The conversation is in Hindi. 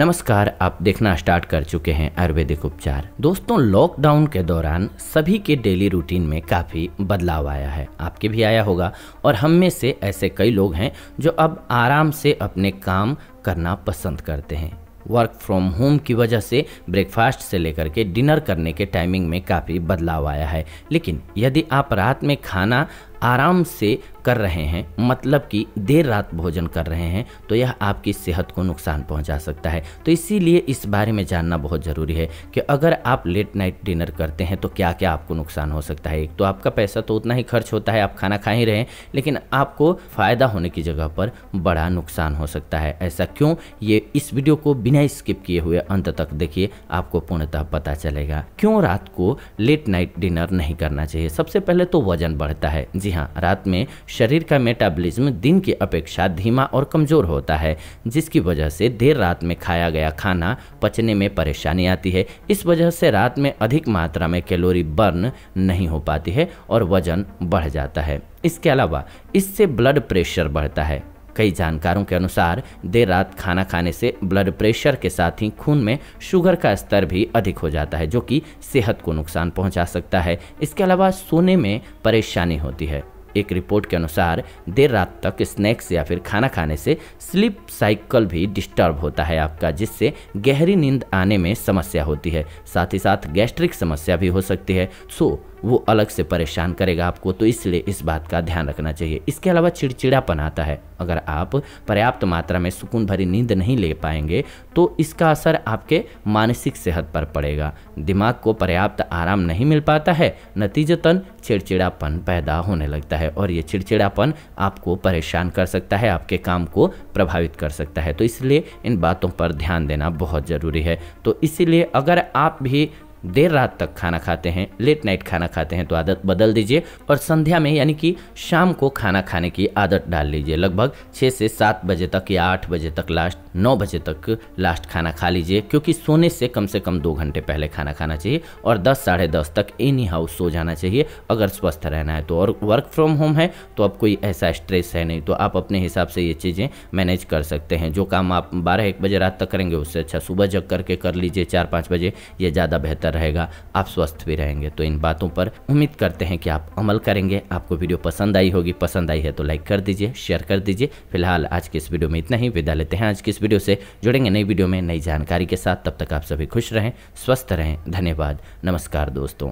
नमस्कार आप देखना स्टार्ट कर चुके हैं आयुर्वेदिक उपचार दोस्तों लॉकडाउन के दौरान सभी के डेली रूटीन में काफी बदलाव आया है आपके भी आया होगा और हम में से ऐसे कई लोग हैं जो अब आराम से अपने काम करना पसंद करते हैं वर्क फ्रॉम होम की वजह से ब्रेकफास्ट से लेकर के डिनर करने के टाइमिंग में काफ़ी बदलाव आया है लेकिन यदि आप रात में खाना आराम से कर रहे हैं मतलब कि देर रात भोजन कर रहे हैं तो यह आपकी सेहत को नुकसान पहुंचा सकता है तो इसीलिए इस बारे में जानना बहुत ज़रूरी है कि अगर आप लेट नाइट डिनर करते हैं तो क्या क्या आपको नुकसान हो सकता है एक तो आपका पैसा तो उतना ही खर्च होता है आप खाना खा ही रहे लेकिन आपको फ़ायदा होने की जगह पर बड़ा नुकसान हो सकता है ऐसा क्यों ये इस वीडियो को बिना स्किप किए हुए अंत तक देखिए आपको पूर्णतः पता चलेगा क्यों रात को लेट नाइट डिनर नहीं करना चाहिए सबसे पहले तो वजन बढ़ता है जी जी हाँ रात में शरीर का मेटाबॉलिज्म दिन की अपेक्षा धीमा और कमज़ोर होता है जिसकी वजह से देर रात में खाया गया खाना पचने में परेशानी आती है इस वजह से रात में अधिक मात्रा में कैलोरी बर्न नहीं हो पाती है और वजन बढ़ जाता है इसके अलावा इससे ब्लड प्रेशर बढ़ता है कई जानकारों के अनुसार देर रात खाना खाने से ब्लड प्रेशर के साथ ही खून में शुगर का स्तर भी अधिक हो जाता है जो कि सेहत को नुकसान पहुंचा सकता है इसके अलावा सोने में परेशानी होती है एक रिपोर्ट के अनुसार देर रात तक स्नैक्स या फिर खाना खाने से स्लीप साइकिल भी डिस्टर्ब होता है आपका जिससे गहरी नींद आने में समस्या होती है साथ ही साथ गैस्ट्रिक समस्या भी हो सकती है सो वो अलग से परेशान करेगा आपको तो इसलिए इस बात का ध्यान रखना चाहिए इसके अलावा चिड़चिड़ापन आता है अगर आप पर्याप्त मात्रा में सुकून भरी नींद नहीं ले पाएंगे तो इसका असर आपके मानसिक सेहत पर पड़ेगा दिमाग को पर्याप्त आराम नहीं मिल पाता है नतीजतन चिड़चिड़ापन पैदा होने लगता है और ये चिड़चिड़ापन आपको परेशान कर सकता है आपके काम को प्रभावित कर सकता है तो इसलिए इन बातों पर ध्यान देना बहुत ज़रूरी है तो इसीलिए अगर आप भी देर रात तक खाना खाते हैं लेट नाइट खाना खाते हैं तो आदत बदल दीजिए और संध्या में यानी कि शाम को खाना खाने की आदत डाल लीजिए लगभग छः से सात बजे तक या आठ बजे तक लास्ट नौ बजे तक लास्ट खाना खा लीजिए क्योंकि सोने से कम से कम दो घंटे पहले खाना खाना चाहिए और दस साढ़े दस तक एनी हाउस सो जाना चाहिए अगर स्वस्थ रहना है तो और वर्क फ्रॉम होम है तो अब कोई ऐसा स्ट्रेस है नहीं तो आप अपने हिसाब से ये चीज़ें मैनेज कर सकते हैं जो काम आप बारह एक बजे रात तक करेंगे उससे अच्छा सुबह जग करके कर लीजिए चार पाँच बजे ये ज़्यादा बेहतर बेहतर रहेगा आप स्वस्थ भी रहेंगे तो इन बातों पर उम्मीद करते हैं कि आप अमल करेंगे आपको वीडियो पसंद आई होगी पसंद आई है तो लाइक कर दीजिए शेयर कर दीजिए फिलहाल आज की इस वीडियो में इतना ही विदा लेते हैं आज की इस वीडियो से जुड़ेंगे नई वीडियो में नई जानकारी के साथ तब तक आप सभी खुश रहें स्वस्थ रहें धन्यवाद नमस्कार दोस्तों